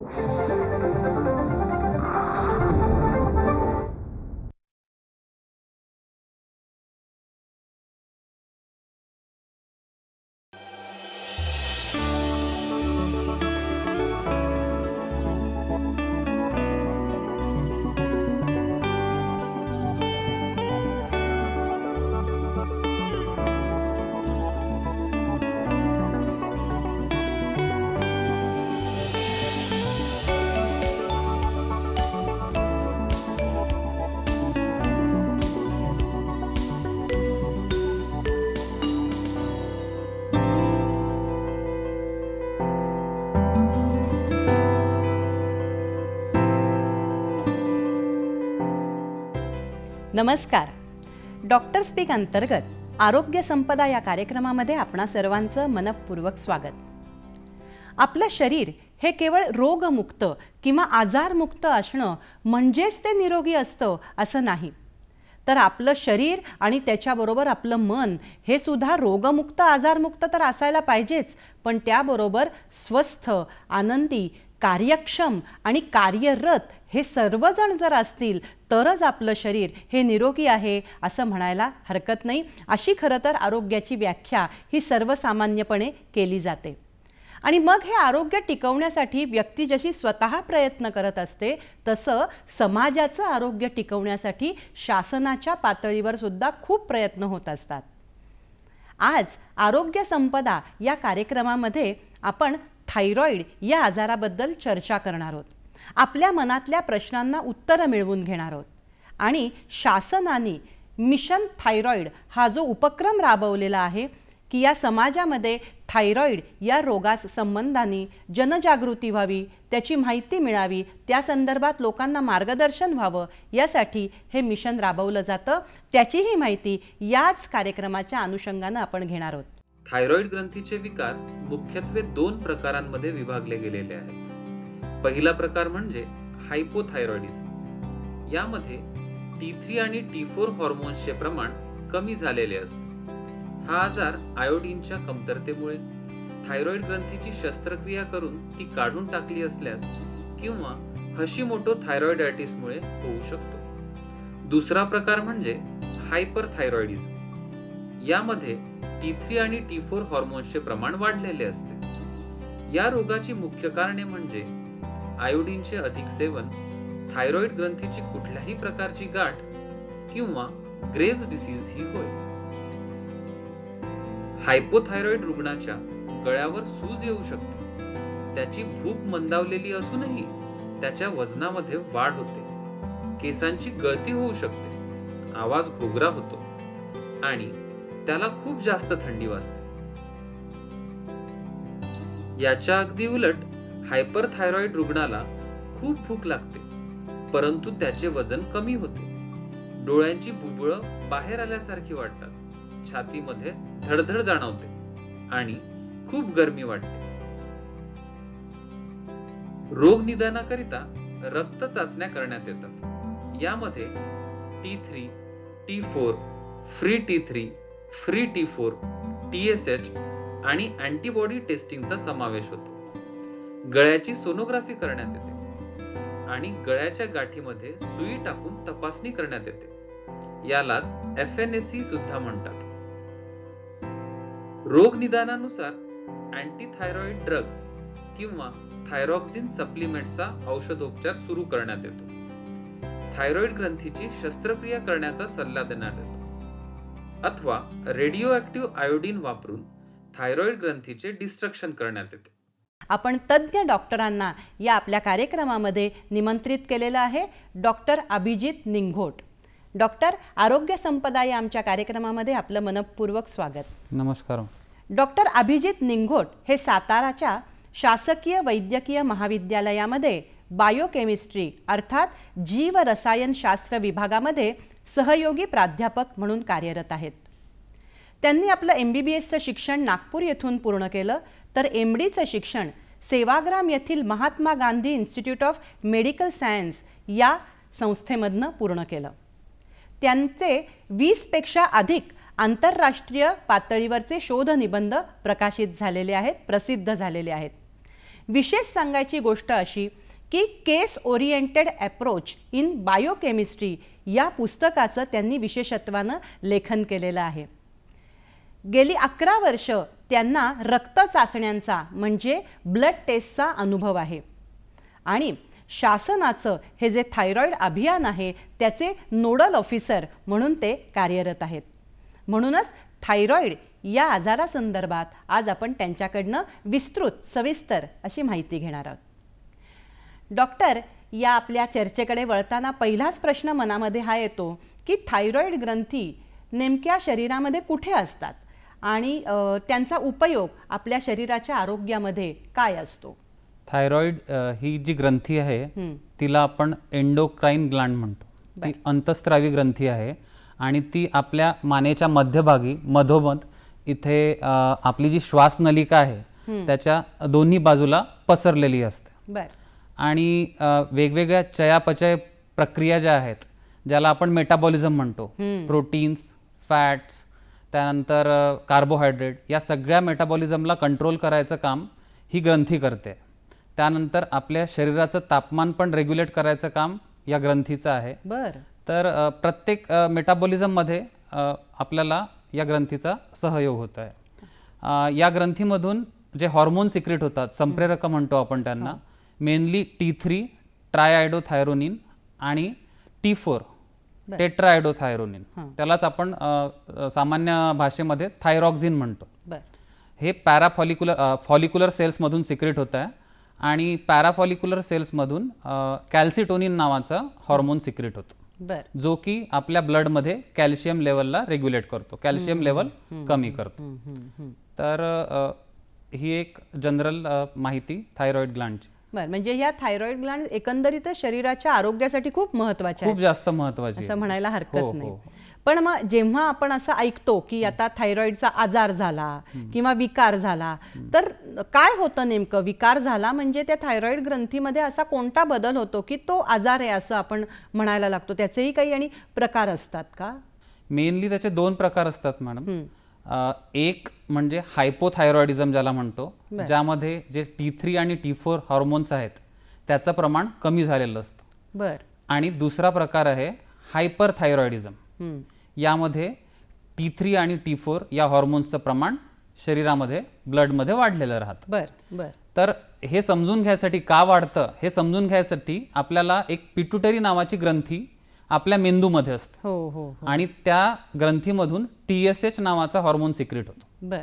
Thank you. नमस्कार doctor speak अंतर्गत आरोग्य संपदा या कार्यक्रमामध्ये आपणा सर्वांचं मनपूर्वक स्वागत आपलं शरीर हे केवळ रोगमुक्त किंवा आजारमुक्त असणं म्हणजेच ते निरोगी असतं असं नाही तर आपलं शरीर आणि त्याच्याबरोबर आपलं मन हे सुद्धा रोगमुक्त आजारमुक्त तर असायला पाहिजेच पण त्याबरोबर स्वस्थ आनंदी कार्यक्षम आणि कार्यरत हे सर्वजण जर असतील तरच आपलं शरीर हे निरोगी आहे असं म्हणायला हरकत नाही अशी खरं तर आरोग्याची व्याख्या ही सर्वसामान्यपणे केली जाते आणि मग हे आरोग्य टिकवण्यासाठी व्यक्ती जशी स्वतः प्रयत्न करत असते तसं समाजाचं आरोग्य टिकवण्यासाठी शासनाच्या पातळीवर सुद्धा खूप प्रयत्न होत असतात आज आरोग्य संपदा या कार्यक्रमामध्ये आपण थायरॉईड या आजाराबद्दल चर्चा करणार आहोत आपल्या मनातल्या प्रश्नांना उत्तरं मिळवून घेणार आहोत आणि शासनाने मिशन थायरॉईड हा जो उपक्रम राबवलेला आहे की या समाजामध्ये थायरॉईड या रोगास संबंधाने जनजागृती व्हावी त्याची माहिती मिळावी त्या संदर्भात लोकांना मार्गदर्शन व्हावं यासाठी हे मिशन राबवलं जातं त्याचीही माहिती याच कार्यक्रमाच्या अनुषंगानं आपण घेणार आहोत थायरॉइड ग्रंथीचे विकार मुख्यत्वे दोन प्रकारांमध्ये विभागले गेलेले आहेत पहिला प्रकार म्हणजे हायपोथायरॉइडिझम यामध्ये टी थ्री आणि टी फोर हॉर्मोन्सचे प्रमाण कमी झालेले असते हा आजार आयोडीनच्या कमतरतेमुळे थायरॉइड ग्रंथीची शस्त्रक्रिया करून ती काढून टाकली असल्यास किंवा मोठो थायरॉइडायटिसमुळे होऊ शकतो दुसरा प्रकार म्हणजे हायपर यामध्ये टी आणि टी फोर हॉर्मोन्सचे प्रमाण वाढलेले असते या रोगाची मुख्य कारणे म्हणजे आयोडीनचे अधिक सेवन थायरॉइड ग्रंथीची कुठल्याही प्रकारची गाठ किंवा ग्रेव्स डिसीज ही होय हायपोथायरॉइड रुग्णाच्या गळ्यावर सूज येऊ शकते त्याची भूक मंदावलेली असूनही त्याच्या वजनामध्ये वाढ होते केसांची गळती होऊ शकते आवाज घोगरा होतो आणि त्याला खूप जास्त थंडी वाजते याच्या अगदी उलट हायपरथायरॉइड रुग्णाला खूप भूक लागते परंतु त्याचे वजन कमी होते डोळ्यांची बुबुळ बाहेर आल्यासारखी वाटतात छातीमध्ये धडधड जाणवते आणि खूप गरमी वाटते रोग निदानाकरिता रक्त चाचण्या करण्यात येतात यामध्ये T three T four free T three free T four T S H आणि अँटीबॉडी टेस्टिंगचा समावेश होतो गळ्याची सोनोग्राफी करण्यात येते आणि गळ्याच्या गाठीमध्ये सुई टाकून तपासणी करण्यात येते यालाच एफ सुद्धा म्हणतात रोग निदानानुसार अँटीथायरॉइड ड्रग्स किंवा थायरॉक्झिन सप्लिमेंटचा औषधोपचार सुरू करण्यात येतो थायरॉइड ग्रंथीची शस्त्रक्रिया करण्याचा सल्ला देण्यात येतो अथवा रेडिओ ऍक्टिव्ह आयोडीन वापरून थायरॉइड ग्रंथीचे डिस्ट्रक्शन करण्यात येते आपण तज्ज्ञ डॉक्टरांना या आपल्या कार्यक्रमामध्ये निमंत्रित केलेलं आहे डॉक्टर अभिजित निंघोट डॉक्टर आरोग्य संपदा या आमच्या कार्यक्रमामध्ये आपलं मनपूर्वक स्वागत नमस्कार डॉक्टर अभिजित निंघोट हे साताराच्या शासकीय वैद्यकीय महाविद्यालयामध्ये बायोकेमिस्ट्री अर्थात जीवरसायनशास्त्र विभागामध्ये सहयोगी प्राध्यापक म्हणून कार्यरत आहेत त्यांनी आपलं एम बी बी एसचं शिक्षण नागपूर येथून पूर्ण केलं तर एम डीचं शिक्षण सेवाग्राम येथील Mahatma Gandhi institute of medical science या संस्थेमधनं पूर्ण केलं त्यांचे वीसपेक्षा अधिक आंतरराष्ट्रीय पातळीवरचे शोधनिबंध प्रकाशित झालेले आहेत प्रसिद्ध झालेले आहेत विशेष सांगायची गोष्ट अशी की case oriented approach in biochemistry या पुस्तकाचं त्यांनी विशेषत्वानं लेखन केलेलं आहे गेली अकरा वर्ष त्यांना रक्त चाचण्यांचा म्हणजे ब्लड टेस्टचा अनुभव आहे आणि शासनाचं हे जे थायरॉईड अभियान आहे त्याचे नोडल ऑफिसर म्हणून ते कार्यरत आहेत म्हणूनच थायरॉईड या आजारासंदर्भात आज आपण त्यांच्याकडनं विस्तृत सविस्तर अशी माहिती घेणार आहोत डॉक्टर या आपल्या चर्चेकडे वळताना पहिलाच प्रश्न मनामध्ये हा येतो की थायरॉईड ग्रंथी नेमक्या शरीरामध्ये कुठे असतात आणि त्यांचा उपयोग आपल्या शरीराच्या आरोग्यामध्ये काय असतो थायरॉईड ही जी ग्रंथी आहे तिला आपण एंडोक्राईन ग्लँड म्हणतो ती अंतस्त्रावी ग्रंथी आहे आणि ती आपल्या मानेच्या मध्यभागी मधोमध इथे आपली जी श्वासनलिका आहे त्याच्या दोन्ही बाजूला पसरलेली असते आणि वेगवेगळ्या चयापचय प्रक्रिया ज्या आहेत ज्याला आपण मेटाबॉलिझम म्हणतो प्रोटीन्स फॅट्स त्यानंतर कार्बोहायड्रेट या सगळ्या मेटाबॉलिझमला कंट्रोल करायचं काम ही ग्रंथी करते त्यानंतर आपल्या शरीराचं तापमान पण रेग्युलेट करायचं काम या ग्रंथीचं आहे बरं तर प्रत्येक मेटाबॉलिझममध्ये आपल्याला या ग्रंथीचा सहयोग होत आहे या ग्रंथीमधून जे हॉर्मोन सिक्रेट होतात संप्रेरक म्हणतो आपण त्यांना मेनली टी थ्री ट्रायआयडोथायरोनिन आणि टी फोर टेट्रायडोथायरोनिन त्यालाच आपण सामान्य भाषेमध्ये थायरॉक्झिन म्हणतो हे पॅराफॉलिक्युलर फॉलिक्युलर सेल्समधून सिक्रेट होत आहे आणि पॅराफॉलिक्युलर सेल्समधून कॅल्सिटोनिन नावाचा हॉर्मोन सिक्रेट होतो जो की आपल्या ब्लडमध्ये कॅल्शियम लेवलला रेग्युलेट करतो कॅल्शियम लेवल कमी करतो तर ही एक जनरल माहिती थायरॉइड ग्लँडची बरं म्हणजे या थायरॉइड ग्लँड एकंदरीत शरीराच्या आरोग्यासाठी खूप महत्वाच्या खूप जास्त महत्वाचे असं म्हणायला हरकत हो, नाही हो. पण मग जेव्हा आपण असं ऐकतो की आता थायरॉइडचा आजार झाला किंवा विकार झाला तर काय होतं नेमकं विकार झाला म्हणजे त्या थायरॉइड ग्रंथीमध्ये असा कोणता बदल होतो की तो आजार आहे असं आपण म्हणायला लागतो त्याचेही काही आणि प्रकार असतात का मेनली त्याचे दोन प्रकार असतात मॅडम एक म्हणजे हायपोथायरॉइडिझम ज्याला म्हणतो ज्यामध्ये जे टी थ्री आणि टी फोर हॉर्मोन्स आहेत त्याचं प्रमाण कमी झालेलं असतं बर आणि दुसरा प्रकार आहे हायपर थायरॉइडिझम यामध्ये टी थ्री आणि टी फोर या हॉर्मोन्सचं प्रमाण शरीरामध्ये ब्लडमध्ये वाढलेलं राहतं बर बर तर हे समजून घ्यायसाठी का वाढतं हे समजून घ्यायसाठी आपल्याला एक पिट्युटरी नावाची ग्रंथी आपल्या मेंदूमध्ये असते हो, हो, हो. आणि त्या ग्रंथीमधून टी एस एच नावाचा हॉर्मोन सिक्रेट होतो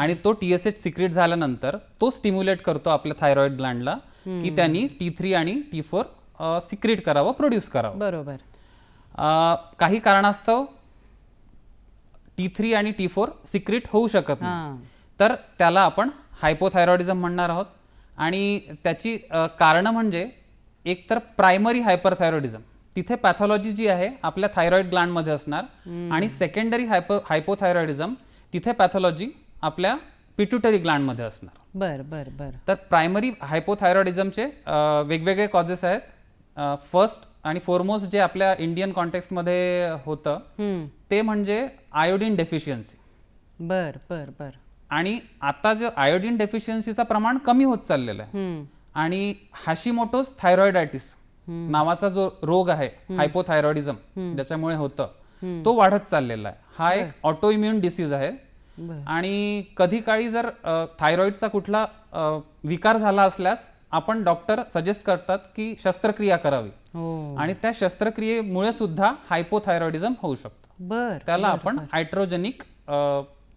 आणि तो टी एस एच सिक्रेट झाल्यानंतर तो स्टिम्युलेट करतो आपल्या थायरॉइड ग्लँडला की त्यांनी टी थ्री आणि टी फोर सिक्रेट करावं प्रोड्यूस करावं बरोबर काही कारणास्तव टी थ्री आणि टी फोर सिक्रेट होऊ शकत नाही तर त्याला आपण हायपोथायरॉइडिझम म्हणणार आहोत आणि त्याची कारणं म्हणजे एकतर प्रायमरी हायपरथायरॉइडिझम तिथे पॅथॉलॉजी जी आहे आपल्या थायरॉइड मध्ये असणार आणि सेकंडरी हायपो हायपोथायरॉइडिझम तिथे पॅथॉलॉजी आपल्या पिट्युटरी मध्ये असणार बर बर बर तर प्रायमरी हायपोथायरॉइडिझमचे वेगवेगळे कॉजेस आहेत फर्स्ट आणि फोरमोस्ट जे आपल्या इंडियन मध्ये होतं ते म्हणजे आयोडीन डेफिशियन्सी बर बर बर आणि आता जे आयोडीन डेफिशियन्सीचं प्रमाण कमी होत चाललेलं आहे आणि हॅशिमोटोस थायरॉइडायटिस नावाचा जो रोग आहे हायपोथायरॉइडिझम ज्याच्यामुळे होतं तो वाढत चाललेला आहे हा एक ऑटो इम्युन डिसीज आहे आणि कधी काळी जर थायरॉइडचा कुठला विकार झाला असल्यास आपण डॉक्टर सजेस्ट करतात की शस्त्रक्रिया करावी हो. आणि त्या शस्त्रक्रियेमुळे सुद्धा हायपोथायरॉइडिझम होऊ शकतं त्याला आपण हायड्रोजेनिक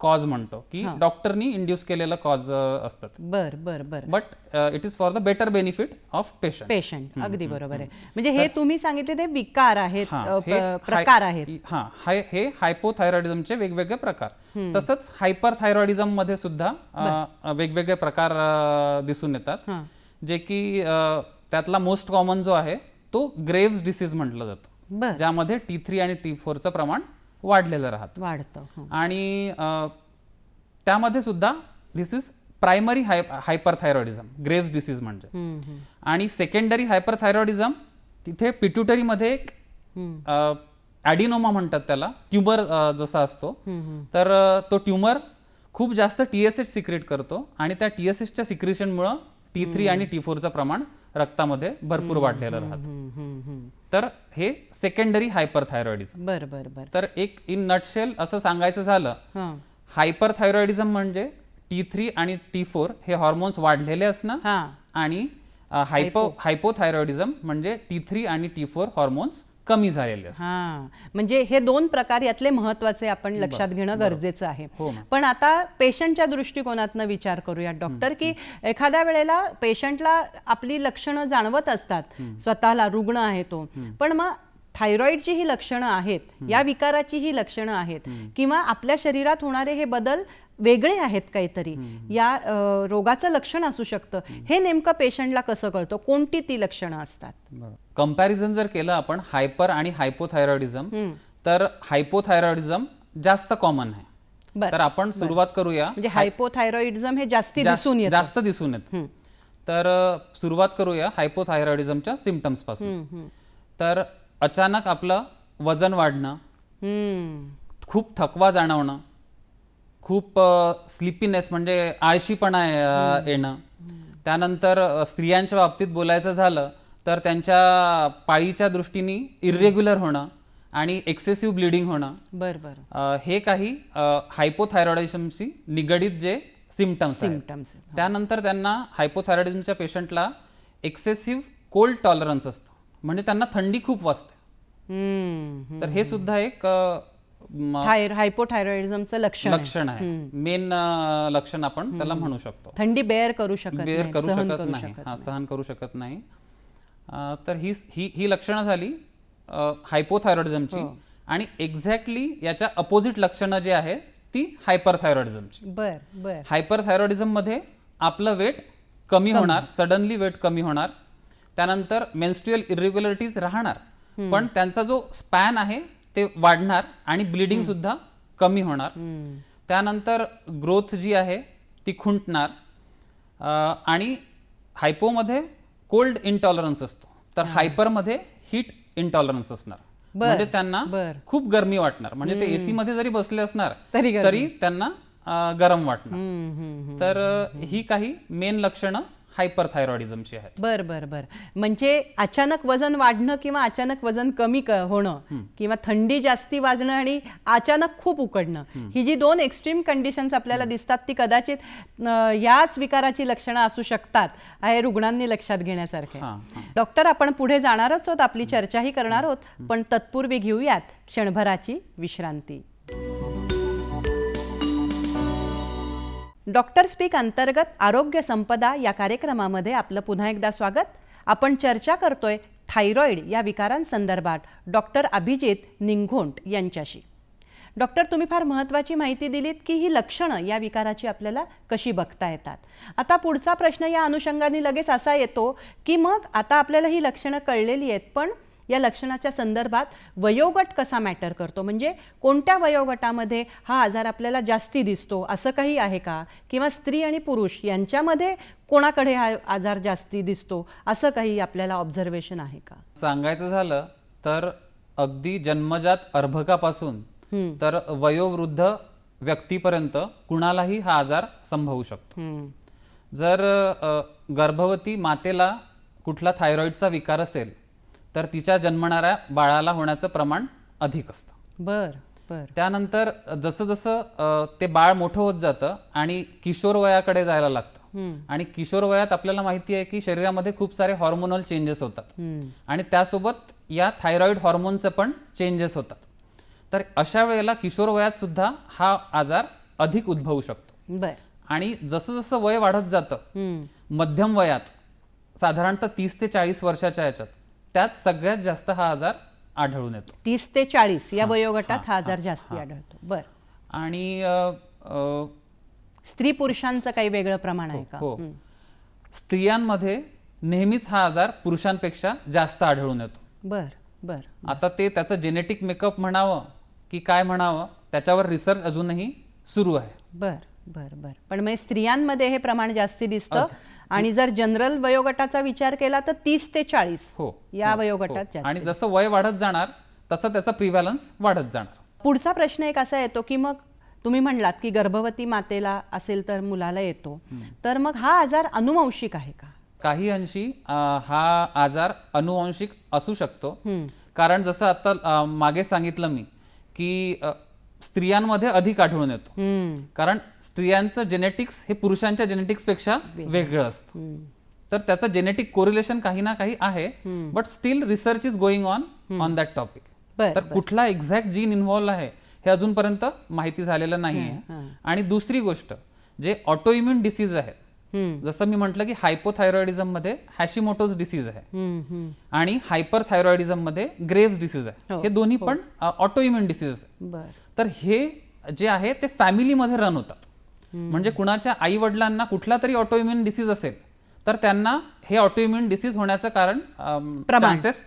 कॉज म्हणतो की डॉक्टरनी इंड्यूस केलेलं कॉज असतात बर बर बर but it is for the better benefit of patient patient अगदी बरोबर आहे म्हणजे हे तुम्ही सांगितले ते विकार आहेत प्रकार आहेत हा हे हायपोथायरॉइडिझमचे वेगवेगळे प्रकार तसंच हायपरथायरॉइडिझम मध्ये सुद्धा वेगवेगळे प्रकार दिसून येतात जे की त्यातला मोस्ट कॉमन जो आहे तो ग्रेव्स डिसीज म्हटलं जातं ज्यामध्ये टी थ्री आणि टी फोरचं प्रमाण वाढलेलं राहत हो. आणि त्यामध्ये सुद्धा this is primary hy hyperthyroidism Graves disease म्हणजे आणि सेकंडरी हायपरथायरॉइडिझम तिथे पिट्युटरीमध्ये एक ॲडिनोमा म्हणतात त्याला ट्युमर जसा असतो तर तो ट्युमर खूप जास्त टीएसएच सिक्रेट करतो आणि त्या टीएसएचच्या सिक्रेशनमुळं टी थ्री आणि टी फोरचं प्रमाण रक्तामध्ये भरपूर वाढलेलं राहतं तर हे सेकंडरी हायपरथायरॉइडिझम बरं बरं बरं तर एक इन नटशेल असं सांगायचं झालं हायपरथायरॉइडिझम म्हणजे टी थ्री आणि टी फोर हे हॉर्मोन्स वाढलेले असणं आणि हायपो हायपोथायरॉइडिझम म्हणजे टी थ्री आणि टी फोर हॉर्मोन्स कमी झालेले हा म्हणजे हे दोन प्रकार यातले महत्वाचे आपण लक्षात घेणं गरजेचं आहे हो पण आता पेशंटच्या दृष्टिकोनातनं विचार करूया डॉक्टर की एखाद्या वेळेला पेशंटला आपली लक्षणं जाणवत असतात स्वतःला रुग्ण आहे तो पण मग थायरॉइडची ही लक्षणं आहेत या विकाराची ही लक्षणं आहेत किंवा आपल्या शरीरात होणारे हे बदल वेगळे आहेत काहीतरी या रोगाचं लक्षण असू शकतं हे नेमकं पेशंटला कसं कळतं कोणती ती लक्षणं असतात कंपॅरिझन जर केलं आपण हायपर आणि हायपोथायरॉइडिझम तर हायपोथायरॉइडिझम जास्त कॉमन आहे तर आपण सुरुवात करूया म्हणजे हायपोथायरॉइडिझम हे जास्त दिसून येत जास्त दिसून येत तर सुरुवात करूया हायपोथायरॉइडिझमच्या सिमटम्स पासून तर अचानक आपलं वजन वाढणं खूप थकवा जाणवणं खूप स्लिपीनेस म्हणजे आळशीपणा येणं त्यानंतर स्त्रियांच्या बाबतीत बोलायचं झालं तर त्यांच्या पाळीच्या दृष्टीने इरेग्युलर होणं आणि एक्सेसिव्ह ब्लिडिंग होणं बरं हे काही हायपोथायरॉइडिझमशी निगडीत जे सिमटम्स सिमटम्स त्यानंतर त्यांना हायपोथायरॉइडिझमच्या पेशंटला एक्सेसिव्ह कोल्ड टॉलरन्स असतं म्हणजे त्यांना थंडी खूप वाजते तर हे सुद्धा एक हायपोथायरॉइडिझमचं लक्षण लक्षण आहे मेन लक्षण आपण त्याला म्हणू शकतो थंडी बेअर करू शकत बेअर करू शकत नाही सहन करू शकत नाही तर ही ही ही लक्षणं झाली हायपोथायरॉइडिझमची हो. आणि एक्झॅक्टली याच्या अपोजिट लक्षणं जे आहे ती हायपरथायरॉइडिझमची बर बर हायपरथायरॉइडिझम मध्ये आपलं वेट कमी होणार सडनली वेट कमी होणार त्यानंतर मेन्स्ट्युअल इरेग्युलरिटीज राहणार पण त्यांचा जो स्पॅन आहे ते वाढणार आणि ब्लिडिंग सुद्धा कमी होणार त्यानंतर ग्रोथ जी आहे ती खुंटणार आणि हायपोमध्ये कोल्ड इंटॉलरन्स असतो तर हायपरमध्ये हीट इंटॉलरन्स असणार म्हणजे त्यांना खूप गरमी वाटणार म्हणजे ते एसी मध्ये जरी बसले असणार तरी त्यांना गरम वाटणार तर ही काही मेन लक्षणं हायपरथायरॉइडिझमची आहेत बर बर बरं म्हणजे अचानक वजन वाढणं किंवा अचानक वजन कमी होणं किंवा थंडी जास्ती वाजणं आणि अचानक खूप उकडणं ही जी दोन एक्स्ट्रीम कंडिशन्स आपल्याला दिसतात ती कदाचित याच विकाराची लक्षणं असू शकतात हे रुग्णांनी लक्षात घेण्यासारखे डॉक्टर आपण पुढे जाणारच आहोत आपली चर्चाही करणार आहोत पण तत्पूर्वी घेऊयात क्षणभराची विश्रांती डॉक्टर स्पीक अंतर्गत आरोग्य संपदा या कार्यक्रमामध्ये आपलं पुन्हा एकदा स्वागत आपण चर्चा करतोय थायरॉईड या विकारांसंदर्भात डॉक्टर अभिजित निंघोंट यांच्याशी डॉक्टर तुम्ही फार महत्त्वाची माहिती दिलीत की ही लक्षणं या विकाराची आपल्याला कशी बघता येतात आता पुढचा प्रश्न या अनुषंगाने लगेच असा येतो की मग आता आपल्याला ही लक्षणं कळलेली आहेत पण या लक्षणाच्या संदर्भात वयोगट कसा मॅटर करतो म्हणजे कोणत्या वयोगटामध्ये हा आजार आपल्याला जास्ती दिसतो असं काही आहे का किंवा स्त्री आणि पुरुष यांच्यामध्ये कोणाकडे हा आजार जास्ती दिसतो असं काही आपल्याला ऑब्झर्वेशन आहे का सांगायचं झालं तर अगदी जन्मजात अर्भकापासून तर वयोवृद्ध व्यक्तीपर्यंत कुणालाही हा आजार संभवू शकतो जर गर्भवती मातेला कुठला थायरॉईडचा विकार असेल तर तिच्या जन्मणाऱ्या बाळाला होण्याचं प्रमाण अधिक असतं बर बर त्यानंतर जसं जसं ते बाळ मोठं होत जातं आणि किशोर वयाकडे जायला लागतं आणि किशोर वयात आपल्याला माहिती आहे की शरीरामध्ये खूप सारे हॉर्मोनल चेंजेस होतात आणि त्यासोबत या थायरॉइड हॉर्मोनचे पण चेंजेस होतात तर अशा वेळेला किशोर वयात सुद्धा हा आजार अधिक उद्भवू शकतो आणि जसं जसं वय वाढत जातं मध्यम वयात साधारणतः तीस ते चाळीस वर्षाच्या याच्यात त्यात सगळ्यात जास्त हा आजार आढळून येतो तीस ते चाळीस या वयोगटात हा आजार जास्त आढळतो बर आणि स्त्री पुरुषांचं काही वेगळं प्रमाण आहे का हो, हो. स्त्रियांमध्ये नेहमीच हा आजार पुरुषांपेक्षा जास्त आढळून येतो बर बर आता ते त्याचं जेनेटिक मेकअप म्हणावं की काय म्हणावं त्याच्यावर रिसर्च अजूनही सुरू आहे बर बर बर पण मग स्त्रियांमध्ये हे प्रमाण जास्त दिसतं आणि जर जनरल वयोगटाचा विचार केला तर तीस ते चाळीस हो या हो, वयोगटात हो. आणि जसं वय वाढत जाणार तसं त्याचा प्रिव्हॅलन्स वाढत जाणार पुढचा प्रश्न एक असा येतो की मग तुम्ही म्हणलात की गर्भवती मातेला असेल तर मुलाला येतो तर मग हा आजार अनुवंशिक आहे का काही अंशी हा आजार अनुवंशिक असू शकतो कारण जसं आता मागे सांगितलं मी की स्त्रियांमध्ये अधिक आढळून येतो कारण स्त्रियांचं जेनेटिक्स हे पुरुषांच्या जेनेटिक्सपेक्षा वेगळं असतं तर त्याचं जेनेटिक कोरिलेशन काही ना काही आहे but still research is going on on that topic तर कुठला एक्झॅक्ट जीन इन्व्हॉल्व्ह आहे हे अजूनपर्यंत माहिती झालेलं नाही आहे आणि दुसरी गोष्ट जे ऑटोइम्युन डिसीज आहे जसं मी म्हटलं की हायपोथायरॉइडिझम मध्ये हॅशिमोटोज डिसीज आहे आणि हायपर थायरॉइडिझम मध्ये ग्रेव्स डिसीज आहे हो, हे दोन्ही हो. पण ऑटोइम्युन डिसीज आहे तर हे जे आहे ते फॅमिलीमध्ये रन होतात म्हणजे कुणाच्या आई वडिलांना कुठला तरी ऑटोइम्युन डिसीज असेल तर त्यांना हे ऑटोइम्युन डिसीज होण्याचं कारण चान्सेस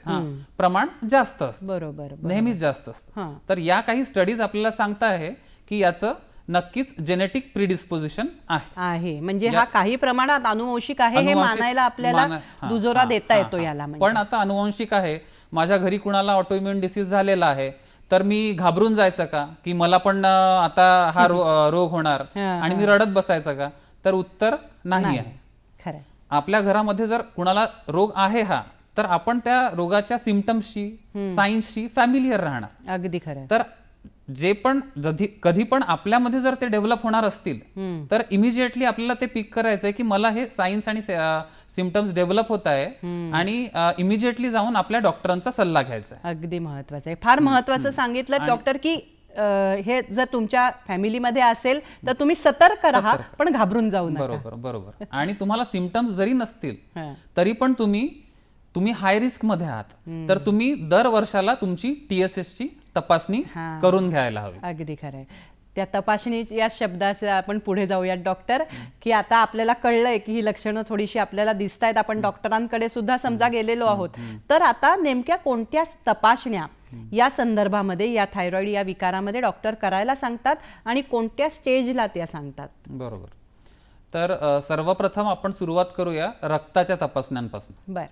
प्रमाण जास्त असतं बरोबर नेहमीच जास्त असतं तर या काही स्टडीज आपल्याला सांगता आहे की याचं नक्कीच जेनेटिक प्रिडिस्पोजिशन आहे म्हणजे हा काही प्रमाणात अनुवंशिक आहे हे मानायला आपल्याला दुजोरा देता येतो याला म्हणजे. पण आता अनुवंशिक आहे माझ्या घरी कुणाला ऑटोइम्युन डिसीज झालेला आहे तर मी घाबरून जायचं का की मला पण आता हा रोग होणार आणि मी रडत बसायचं का तर उत्तर नाही आहे आपल्या घरामध्ये जर कुणाला रोग आहे हा तर आपण त्या रोगाच्या सिमटम्सशी सायन्सशी फॅमिलीयर राहणार अगदी खरं तर जे पण कधी पण आपल्यामध्ये जर ते डेव्हलप होणार असतील तर इमिजिएटली आपल्याला ते पिक करायचंय की मला हे सायन्स आणि सिमटम्स डेव्हलप होत आहे आणि इमिजिएटली जाऊन आपल्या डॉक्टरांचा सल्ला घ्यायचा अगदी महत्वाचं आहे फार महत्वाचं सांगितलं डॉक्टर की हे जर तुमच्या फॅमिलीमध्ये असेल तर तुम्ही सतर्क राहा पण घाबरून जाऊ बरोबर बरोबर आणि तुम्हाला सिमटम्स जरी नसतील तरी पण तुम्ही तुम्ही हाय रिस्क मध्ये आहात तर तुम्ही दर वर्षाला तुमची ची तपासणी करून घ्यायला हवी अगदी खरंय त्या तपासणी या शब्दाचं आपण पुढे जाऊयात डॉक्टर की आता आपल्याला कळलंय की ही लक्षणं थोडीशी आपल्याला दिसत आहेत आपण डॉक्टरांकडे सुद्धा समजा गेलेलो आहोत तर आता नेमक्या कोणत्या तपासण्या या संदर्भामध्ये या थायरॉइड या विकारामध्ये डॉक्टर करायला सांगतात आणि कोणत्या स्टेजला त्या सांगतात बरोबर तर सर्वप्रथम आपण सुरुवात करूया रक्ताच्या तपासण्यांपासून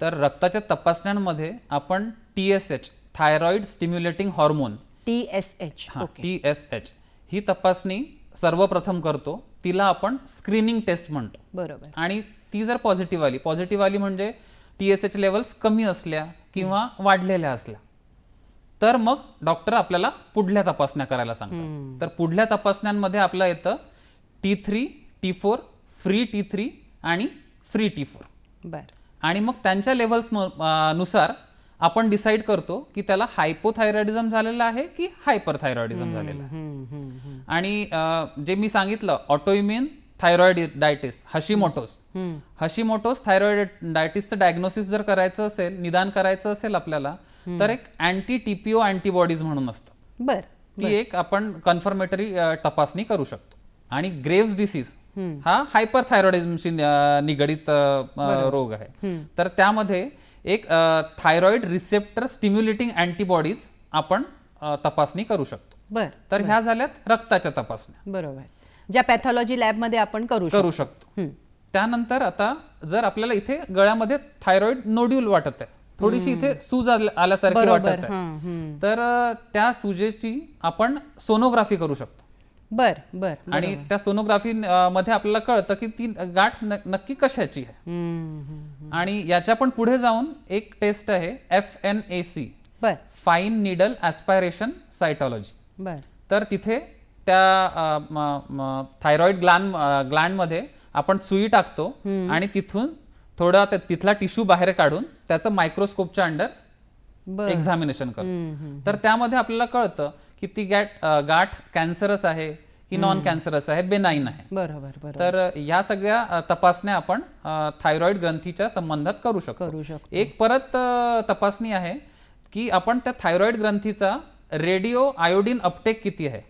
तर रक्ताच्या तपासण्यांमध्ये आपण T S H thyroid stimulating hormone T S H T S H ही तपासणी सर्वप्रथम करतो तिला आपण स्क्रीनिंग टेस्ट म्हणतो बरोबर आणि ती जर पॉझिटिव्ह आली पॉझिटिव्ह आली म्हणजे टी एस एच लेवल्स कमी असल्या किंवा वाढलेल्या असल्या तर मग डॉक्टर आपल्याला पुढल्या तपासण्या करायला सांगतो तर पुढल्या तपासण्यांमध्ये आपलं येतं T three T four free T three आणि फ्री टी फोर आणि मग त्यांच्या लेवल्स नुसार आपण डिसाईड करतो की त्याला हायपोथायरॉइडिझम झालेलं आहे की हायपरथायरॉइडिझम झालेलं आहे आणि जे मी सांगितलं autoimmune thyroiditis Hashimoto's Hashimoto's थायरॉइड डायटिसचं डायग्नोसिस जर करायचं असेल निदान करायचं असेल आपल्याला तर एक अँटी टीपीओ अँटीबॉडीज म्हणून असतं बर ती एक आपण कन्फर्मेटरी तपासणी करू शकतो आणि ग्रेव्स डिसीज हा हायपरथायरॉइडिझमशी निगडीत रोग आहे तर त्यामध्ये एक थायरॉइड रिसेप्टर स्टिम्युलेटिंग अँटीबॉडीज आपण तपासणी करू शकतो तर ह्या झाल्यात रक्ताच्या तपासण्या बरोबर ज्या पॅथॉलॉजी लॅबमध्ये आपण करू करू शकतो त्यानंतर आता जर आपल्याला इथे गळ्यामध्ये थायरॉइड नोड्यूल वाटत आहे थोडीशी इथे सूज आल्यासारखी वाटत आहे तर त्या सुजेची आपण सोनोग्राफी करू शकतो बर बर आणि त्या सोनोग्राफी मध्ये आपल्याला कळतं की ती गाठ नक्की कशाची आहे आणि याच्या पण पुढे जाऊन एक टेस्ट आहे F N A C fine needle aspiration cytology तर तिथे त्या थायरॉइड ग्लॅन मध्ये आपण सुई टाकतो आणि तिथून थोडा तिथला टिश्यू बाहेर काढून त्याचं मायक्रोस्कोपच्या अंडर एक्झामिनेशन करतो तर त्यामध्ये आपल्याला कळतं की ती गॅट गाठ कॅन्सरस आहे की नॉन कॅन्सरस आहे बेनाईन आहे बरोबर तर या सगळ्या तपासण्या आपण थायरॉइड ग्रंथीच्या संबंधात करू शकतो एक परत तपासणी आहे की आपण त्या थायरॉइड ग्रंथीचा रेडिओ आयोडीन अपटेक किती आहे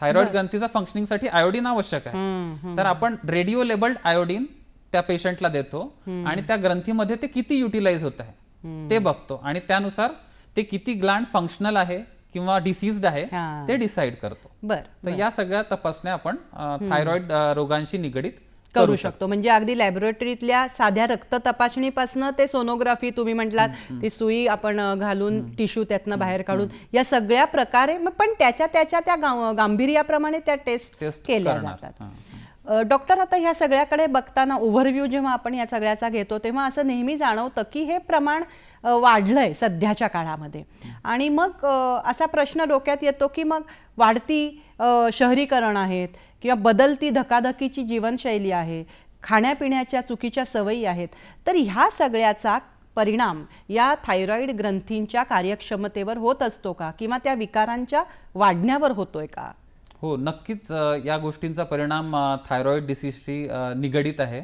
थायरॉइड ग्रंथीचा फंक्शनिंगसाठी आयोडीन आवश्यक आहे तर आपण रेडिओ लेबल्ड आयोडीन त्या पेशंटला देतो आणि त्या ग्रंथीमध्ये ते किती युटिलाइज होत आहे ते बघतो आणि त्यानुसार ते किती ग्लँड फंक्शनल आहे किंवा डिसीज्ड आहे ते डिसाईड करतो बर तर या सगळ्या तपासण्या आपण थायरॉइड रोगांशी निगडीत करू शकतो म्हणजे अगदी लॅबोरेटरीतल्या साध्या रक्त तपासणीपासून ते सोनोग्राफी तुम्ही म्हटलात ती सुई आपण घालून टिश्यू त्यातनं बाहेर काढून या सगळ्या प्रकारे पण त्याच्या त्याच्या त्या गांभीर्याप्रमाणे त्या टेस्ट केल्या जातात डॉक्टर आता ह्या सगळ्याकडे बघताना ओव्हरव्ह्यू जेव्हा आपण या सगळ्याचा घेतो तेव्हा असं नेहमी जाणवतं की हे प्रमाण वाढलं आहे सध्याच्या काळामध्ये आणि मग असा प्रश्न डोक्यात येतो की मग वाढती शहरीकरण आहेत किंवा बदलती धकाधकीची जीवनशैली आहे खाण्यापिण्याच्या चुकीच्या सवयी आहेत तर ह्या सगळ्याचा परिणाम या थायरॉईड ग्रंथींच्या कार्यक्षमतेवर होत असतो का किंवा त्या विकारांच्या वाढण्यावर होतोय का हो नक्कीच या गोष्टींचा परिणाम थायरॉइड डिसीजशी निगडीत आहे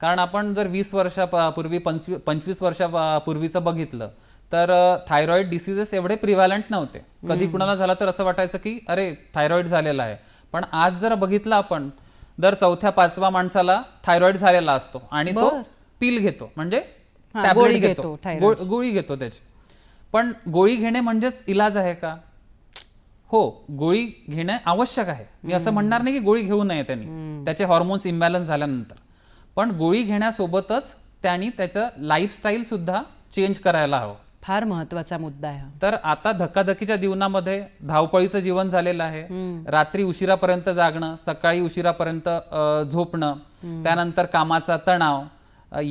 कारण आपण जर वीस वर्षापूर्वी पंचवी पंचवीस वर्षापूर्वीचं बघितलं तर थायरॉइड डिसीजेस एवढे प्रिव्हॅलंट नव्हते कधी कुणाला झाला तर असं वाटायचं की अरे थायरॉइड झालेला आहे पण आज जर बघितलं आपण दर चौथ्या पाचव्या माणसाला थायरॉइड झालेला असतो आणि तो पील घेतो म्हणजे टॅबलेट घेतो गोळी घेतो त्याची पण गोळी घेणे म्हणजेच इलाज आहे का हो गोळी घेणं आवश्यक आहे मी असं म्हणणार नाही की गोळी घेऊ नये त्यांनी त्याचे हॉर्मोन्स इम्बॅलन्स झाल्यानंतर पण गोळी घेण्यासोबतच त्यांनी त्याचं लाईफस्टाईल सुद्धा चेंज करायला हवं फार महत्वाचा मुद्दा आहे तर आता धकाधकीच्या जीवनामध्ये धावपळीचं जीवन झालेलं आहे रात्री उशिरापर्यंत जागणं सकाळी उशिरापर्यंत झोपणं त्यानंतर कामाचा तणाव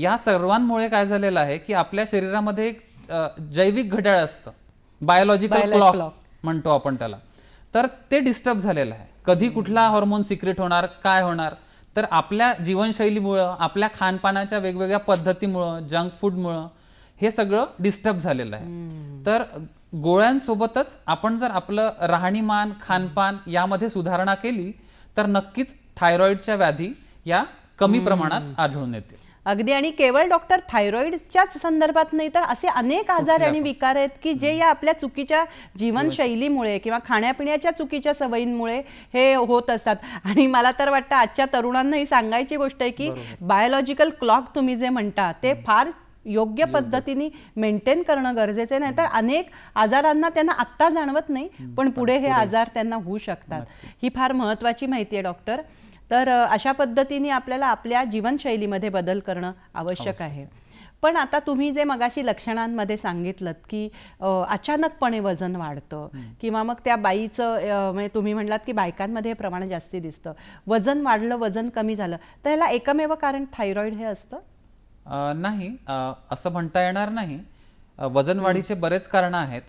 या सर्वांमुळे काय झालेलं आहे की आपल्या शरीरामध्ये एक जैविक घड्याळ असतं बायोलॉजिकल क्लॉक म्हणतो आपण त्याला तर ते डिस्टर्ब झालेलं आहे कधी कुठला हॉर्मोन सिक्रेट होणार काय होणार तर आपल्या जीवनशैलीमुळं आपल्या खानपानाच्या वेगवेगळ्या पद्धतीमुळं जंक फूडमुळं हे सगळं डिस्टर्ब झालेलं आहे तर गोळ्यांसोबतच आपण जर आपलं राहणीमान खानपान यामध्ये सुधारणा केली तर नक्कीच थायरॉईडच्या व्याधी या कमी प्रमाणात आढळून येतील अगदी आणि केवळ डॉक्टर थायरॉइडच्याच संदर्भात नाही तर असे अनेक आजार आणि विकार आहेत की जे या आपल्या चुकीच्या जीवनशैलीमुळे किंवा खाण्यापिण्याच्या चुकीच्या सवयींमुळे हे होत असतात आणि मला तर वाटतं आजच्या तरुणांना ही सांगायची गोष्ट आहे की बायोलॉजिकल क्लॉक तुम्ही जे म्हणता ते फार योग्य पद्धतीने मेंटेन करणं गरजेचे नाही तर अनेक आजारांना त्यांना आत्ता जाणवत नाही पण पुढे हे आजार त्यांना होऊ शकतात ही फार महत्वाची माहिती आहे डॉक्टर तर अशा पद्धतीने आपल्याला आपल्या जीवनशैलीमध्ये बदल करणं आवश्यक आहे पण आता तुम्ही जे मगाशी लक्षणांमध्ये सांगितलं की अचानकपणे वजन वाढतं किंवा मग त्या बाईचं म्हणजे तुम्ही म्हणलात की बायकांमध्ये हे प्रमाण जास्ती दिसतं वजन वाढलं वजन कमी झालं तर ह्याला एकमेव कारण थायरॉईड हे असतं नाही असं म्हणता येणार नाही वजन वाढीचे बरेच कारणं आहेत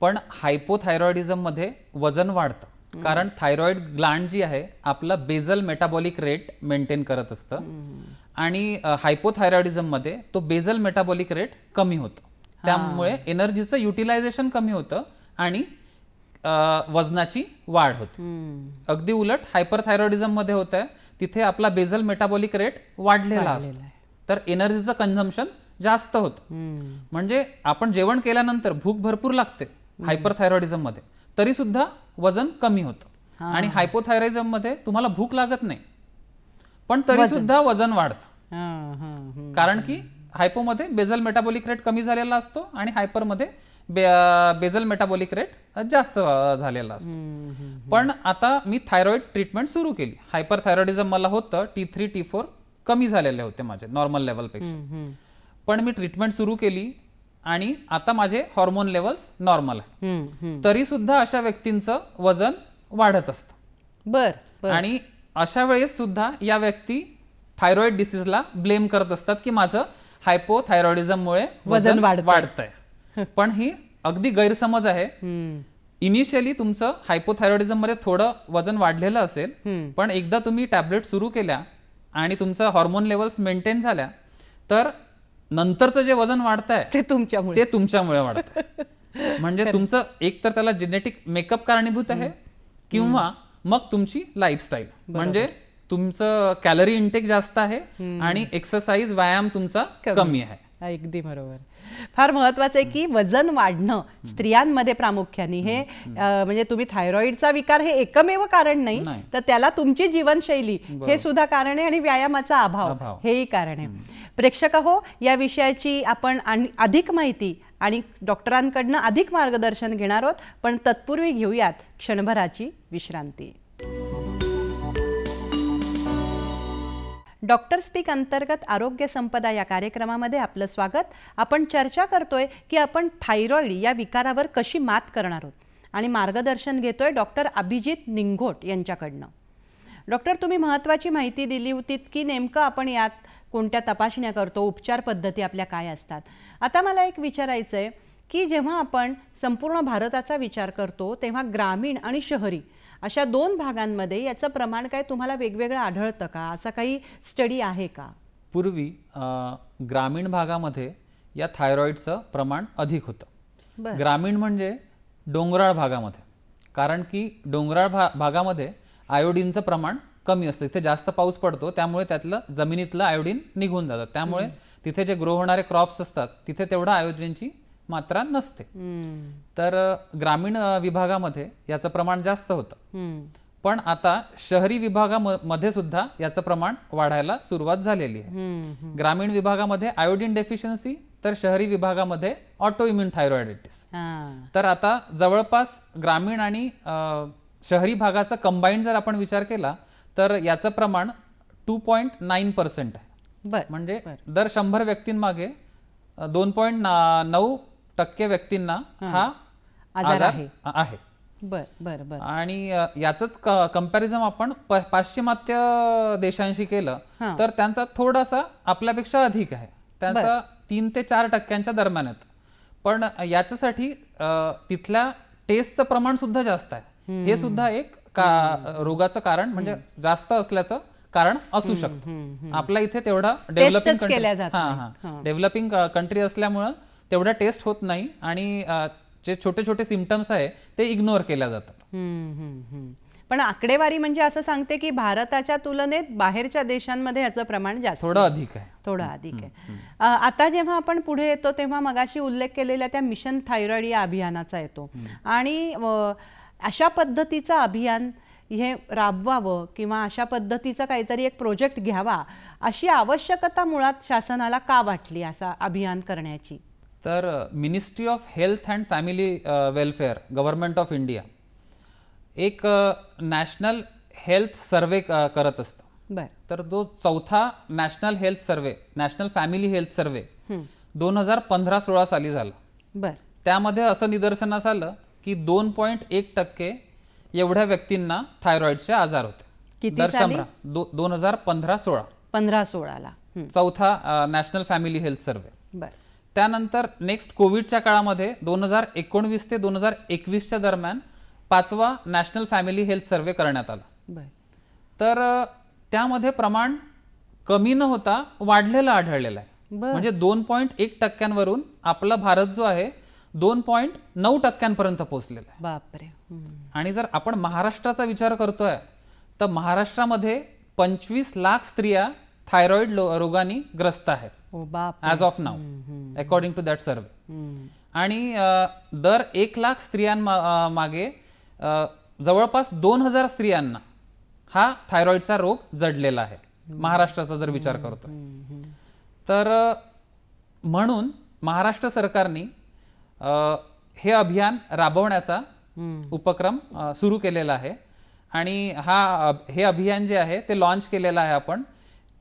पण हायपोथायरॉइडिझममध्ये वजन वाढतं कारण थायरॉइड ग्लँड जी आहे आपला बेझल मेटाबॉलिक रेट मेंटेन करत असतं आणि मध्ये तो बेझल मेटाबॉलिक रेट कमी होतो त्यामुळे एनर्जीचं युटिलायझेशन कमी होतं आणि वजनाची वाढ होते अगदी उलट हायपरथायरॉइडिझम मध्ये होत आहे तिथे आपला बेझल मेटाबॉलिक रेट वाढलेला असतो तर एनर्जीचं कन्झम्पन जास्त होतं म्हणजे आपण जेवण केल्यानंतर भूक भरपूर लागते हायपरथायरॉइडिझम मध्ये तरी सुद्धा वजन कमी होतं आणि मध्ये तुम्हाला भूक लागत नाही पण तरी सुद्धा वजन वाढतं कारण की हायपोमध्ये बेझल मेटाबॉलिक रेट कमी झालेला असतो आणि हायपरमध्ये बे, बेझल मेटाबॉलिक रेट जास्त झालेला असतो पण आता मी थायरॉईड ट्रीटमेंट सुरू केली हायपर थायरॉइडिझम मला होतं टी थ्री टी फोर कमी झालेले होते माझे नॉर्मल लेवलपेक्षा पण मी ट्रीटमेंट सुरू केली आणि आता माझे हॉर्मोन लेवल्स नॉर्मल आहे तरी सुद्धा अशा व्यक्तींचं वजन वाढत असतं बर आणि अशा वेळेस सुद्धा या व्यक्ती थायरॉइड डिसीजला ब्लेम करत असतात की माझं मुळे वजन आहे पण ही अगदी गैरसमज आहे इनिशियली तुमचं हायपोथायरॉइडिझम मध्ये थोडं वजन वाढलेलं असेल पण एकदा तुम्ही टॅबलेट सुरू केल्या आणि तुमचं हॉर्मोन लेवल्स मेंटेन झाल्या तर नंतरचं जे वजन वाढतंय ते तुमच्यामुळे ते तुमच्यामुळे वाढत म्हणजे तुमचं एक तर त्याला जेनेटिक मेकअप कारणीभूत आहे किंवा मग तुमची लाईफस्टाईल म्हणजे तुमचं कॅलरी इंटेक जास्त आहे आणि एक्सरसाइज व्यायाम तुमचा कमी आहे अगदी बरोबर फार महत्वाचं आहे की वजन वाढणं स्त्रियांमध्ये प्रामुख्याने हे म्हणजे तुम्ही थायरॉईडचा विकार हे एकमेव कारण नाही तर त्याला तुमची जीवनशैली हे सुद्धा कारण आहे आणि व्यायामाचा अभाव हेही कारण आहे प्रेक्षक हो या विषयाची आपण आणि अधिक माहिती आणि डॉक्टरांकडनं अधिक मार्गदर्शन घेणार आहोत पण तत्पूर्वी घेऊयात क्षणभराची विश्रांती डॉक्टर स्पीक अंतर्गत आरोग्य संपदा या कार्यक्रमामध्ये आपलं स्वागत आपण चर्चा करतोय की आपण थायरॉईड या विकारावर कशी मात करणार आहोत आणि मार्गदर्शन घेतोय डॉक्टर अभिजित निंघोट यांच्याकडनं डॉक्टर तुम्ही महत्वाची माहिती दिली होती की नेमकं आपण यात कोणत्या तपासण्या करतो उपचार पद्धती आपल्या काय असतात आता मला एक विचारायचं आहे की जेव्हा आपण संपूर्ण भारताचा विचार करतो तेव्हा ग्रामीण आणि शहरी अशा दोन भागांमध्ये याचं प्रमाण काय तुम्हाला वेगवेगळं आढळतं का असा काही स्टडी आहे का पूर्वी ग्रामीण भागामध्ये या थायरॉईडचं प्रमाण अधिक होतं ग्रामीण म्हणजे डोंगराळ भागामध्ये कारण की डोंगराळ भा भागामध्ये आयोडीनचं प्रमाण कमी असतं तिथे जास्त पाऊस पडतो त्यामुळे त्यातलं जमिनीतलं आयोडीन निघून जातात त्यामुळे तिथे जे ग्रो होणारे क्रॉप्स असतात तिथे तेवढा आयोडीनची मात्रा नसते तर ग्रामीण विभागामध्ये याचं प्रमाण जास्त होतं पण आता शहरी विभागामध्ये सुद्धा याचं प्रमाण वाढायला सुरुवात झालेली आहे ग्रामीण विभागामध्ये आयोडीन डेफिशियन्सी तर शहरी विभागामध्ये ऑटो इम्युन थायरॉइडायटिस तर आता जवळपास ग्रामीण आणि शहरी भागाचा कंबाईंड जर आपण विचार केला तर याचं प्रमाण टू पॉईंट नाईन पर्सेंट आहे म्हणजे दर शंभर व्यक्तींमागे दोन पॉईंट नऊ टक्के व्यक्तींना हा आजार आहे आणि याच कंपॅरिझन आपण पाश्चिमात्य देशांशी केलं तर त्यांचा थोडासा आपल्यापेक्षा अधिक आहे त्यांचा तीन ते चार टक्क्यांच्या दरम्यान आहेत पण याच्यासाठी तिथल्या टेस्टचं प्रमाण सुद्धा जास्त आहे हे सुद्धा एक का रोगाचं कारण म्हणजे जास्त असल्याचं कारण असू शकतं आपल्या इथे तेवढा डेव्हलपिंग कंट्री डेव्हलपिंग कंट्री असल्यामुळं तेवढा टेस्ट होत नाही आणि जे छोटे छोटे सिमटम्स आहे ते इग्नोर केल्या जातात पण आकडेवारी म्हणजे असं सांगते की भारताच्या तुलनेत बाहेरच्या देशांमध्ये याचं प्रमाण जास्त थोडं अधिक आहे थोडं अधिक आहे आता जेव्हा आपण पुढे येतो तेव्हा मगाशी उल्लेख केलेल्या त्या मिशन थायरॉइड या अभियानाचा येतो आणि अशा पद्धतीचं अभियान हे राबवावं किंवा अशा पद्धतीचा काहीतरी एक प्रोजेक्ट घ्यावा अशी आवश्यकता मुळात शासनाला का वाटली असा अभियान करण्याची तर ministry of health and family welfare government of India एक नॅशनल हेल्थ सर्वे करत असतं तर जो चौथा national health survey national family health survey दोन हजार पंधरा सोळा साली झाला त्यामध्ये असं निदर्शनास आलं की दोन पॉईंट एक टक्के एवढ्या व्यक्तींना थायरॉइडचे आजार होते दर शंभरा दोन हजार पंधरा सोळा पंधरा सोळाला चौथा नॅशनल फॅमिली हेल्थ सर्वे त्यानंतर नेक्स्ट कोविडच्या काळामध्ये दोन हजार एकोणवीस ते दोन हजार एकवीसच्या दरम्यान पाचवा नॅशनल फॅमिली हेल्थ सर्वे करण्यात आला तर त्यामध्ये प्रमाण कमी न होता वाढलेलं आढळलेलं आहे म्हणजे दोन पॉईंट एक टक्क्यांवरून आपला भारत जो आहे दोन पॉईंट नऊ टक्क्यांपर्यंत पोहोचलेलं आहे बापरे आणि जर आपण महाराष्ट्राचा विचार करतोय तर महाराष्ट्रामध्ये पंचवीस लाख स्त्रिया थायरॉइड रोगाने ग्रस्त आहेत as of now according to that survey आणि दर एक लाख मागे जवळपास दोन हजार स्त्रियांना हा थायरॉइडचा रोग जडलेला आहे महाराष्ट्राचा जर विचार करतोय तर म्हणून महाराष्ट्र सरकारने हे अभियान राबवण्याचा उपक्रम सुरू केलेला आहे आणि हा हे अभियान जे आहे ते लॉन्च केलेलं आहे आपण